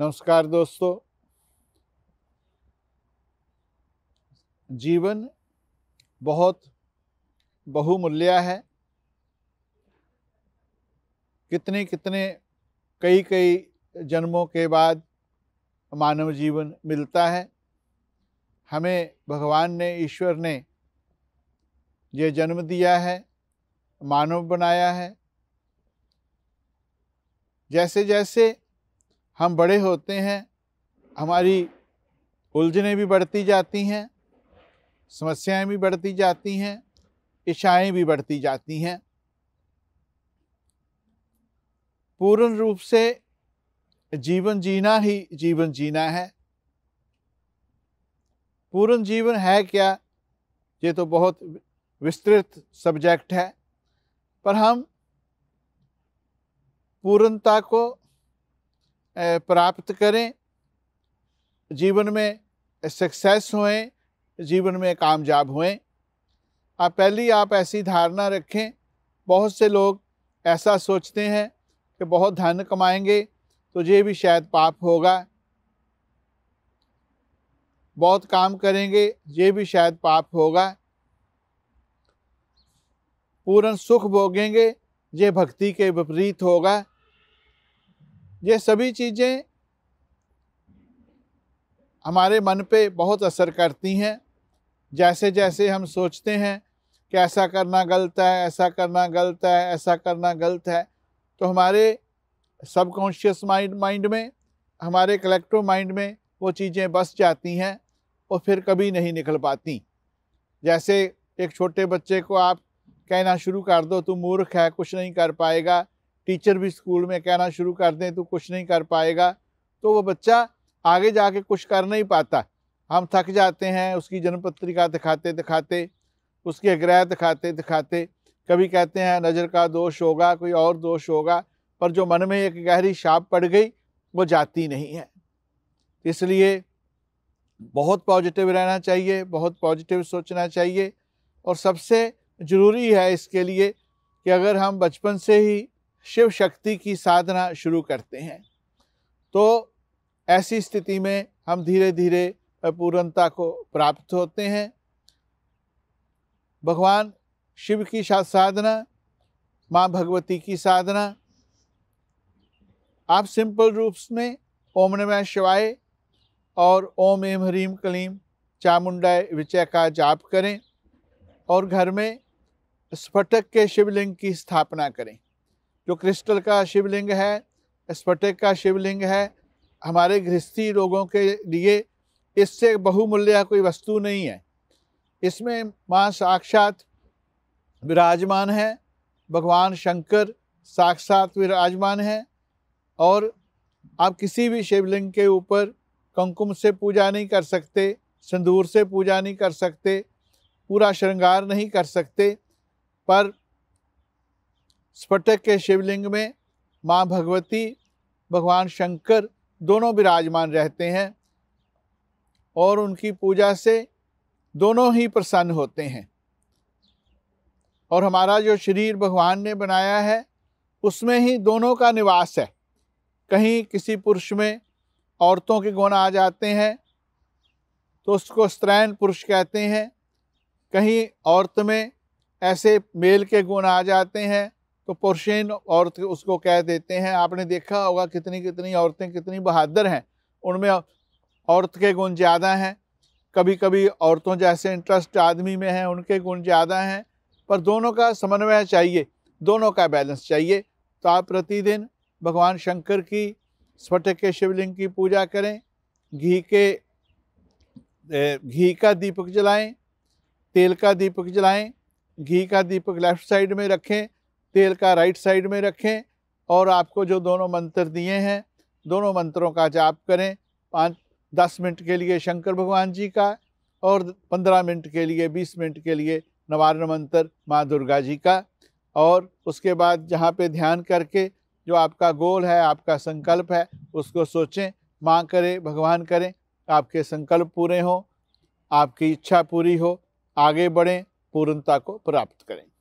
नमस्कार दोस्तों जीवन बहुत बहुमूल्य है कितने कितने कई कई जन्मों के बाद मानव जीवन मिलता है हमें भगवान ने ईश्वर ने ये जन्म दिया है मानव बनाया है जैसे जैसे हम बड़े होते हैं हमारी उलझने भी बढ़ती जाती हैं समस्याएं भी बढ़ती जाती हैं इच्छाएं भी बढ़ती जाती हैं पूर्ण रूप से जीवन जीना ही जीवन जीना है पूर्ण जीवन है क्या ये तो बहुत विस्तृत सब्जेक्ट है पर हम पूर्णता को प्राप्त करें जीवन में सक्सेस हुए जीवन में कामयाब हुए आप पहली आप ऐसी धारणा रखें बहुत से लोग ऐसा सोचते हैं कि बहुत धन कमाएंगे तो ये भी शायद पाप होगा बहुत काम करेंगे ये भी शायद पाप होगा पूर्ण सुख भोगेंगे ये भक्ति के विपरीत होगा ये सभी चीज़ें हमारे मन पे बहुत असर करती हैं जैसे जैसे हम सोचते हैं कि ऐसा करना गलत है ऐसा करना गलत है ऐसा करना गलत है तो हमारे सबकॉन्शियस माइंड माइंड में हमारे कलेक्टिव माइंड में वो चीज़ें बस जाती हैं और फिर कभी नहीं निकल पाती जैसे एक छोटे बच्चे को आप कहना शुरू कर दो तू मूर्ख है कुछ नहीं कर पाएगा टीचर भी स्कूल में कहना शुरू कर दें तो कुछ नहीं कर पाएगा तो वह बच्चा आगे जाके कुछ कर नहीं पाता हम थक जाते हैं उसकी जन्म पत्रिका दिखाते दिखाते उसके ग्रह दिखाते दिखाते कभी कहते हैं नज़र का दोष होगा कोई और दोष होगा पर जो मन में एक गहरी शाप पड़ गई वो जाती नहीं है इसलिए बहुत पॉजिटिव रहना चाहिए बहुत पॉजिटिव सोचना चाहिए और सबसे ज़रूरी है इसके लिए कि अगर हम बचपन से ही शिव शक्ति की साधना शुरू करते हैं तो ऐसी स्थिति में हम धीरे धीरे पूर्णता को प्राप्त होते हैं भगवान शिव की साधना माँ भगवती की साधना आप सिंपल रूप में ओम नमः शिवाय और ओम एम ह्रीम कलीम चामुंडाय विचय का जाप करें और घर में स्फटक के शिवलिंग की स्थापना करें जो क्रिस्टल का शिवलिंग है स्फटिक का शिवलिंग है हमारे गृहस्थी लोगों के लिए इससे बहुमूल्य कोई वस्तु नहीं है इसमें माँ साक्षात विराजमान है भगवान शंकर साक्षात विराजमान है और आप किसी भी शिवलिंग के ऊपर कंकुम से पूजा नहीं कर सकते सिंदूर से पूजा नहीं कर सकते पूरा श्रृंगार नहीं कर सकते पर स्फटक के शिवलिंग में माँ भगवती भगवान शंकर दोनों विराजमान रहते हैं और उनकी पूजा से दोनों ही प्रसन्न होते हैं और हमारा जो शरीर भगवान ने बनाया है उसमें ही दोनों का निवास है कहीं किसी पुरुष में औरतों के गुण आ जाते हैं तो उसको स्त्रैन पुरुष कहते हैं कहीं औरत में ऐसे मेल के गुण आ जाते हैं तो पुरुषेन औरत उसको कह देते हैं आपने देखा होगा कितनी कितनी औरतें कितनी बहादुर हैं उनमें औरत के गुण ज़्यादा हैं कभी कभी औरतों जैसे इंटरेस्ट आदमी में हैं उनके गुण ज़्यादा हैं पर दोनों का समन्वय चाहिए दोनों का बैलेंस चाहिए तो आप प्रतिदिन भगवान शंकर की स्फटक के शिवलिंग की पूजा करें घी के घी का दीपक जलाएं तेल का दीपक जलाएं घी का दीपक लेफ्ट साइड में रखें तेल का राइट साइड में रखें और आपको जो दोनों मंत्र दिए हैं दोनों मंत्रों का जाप करें पाँच दस मिनट के लिए शंकर भगवान जी का और पंद्रह मिनट के लिए बीस मिनट के लिए नवारण मंत्र माँ दुर्गा जी का और उसके बाद जहाँ पे ध्यान करके जो आपका गोल है आपका संकल्प है उसको सोचें माँ करें भगवान करें आपके संकल्प पूरे हों आपकी इच्छा पूरी हो आगे बढ़ें पूर्णता को प्राप्त करें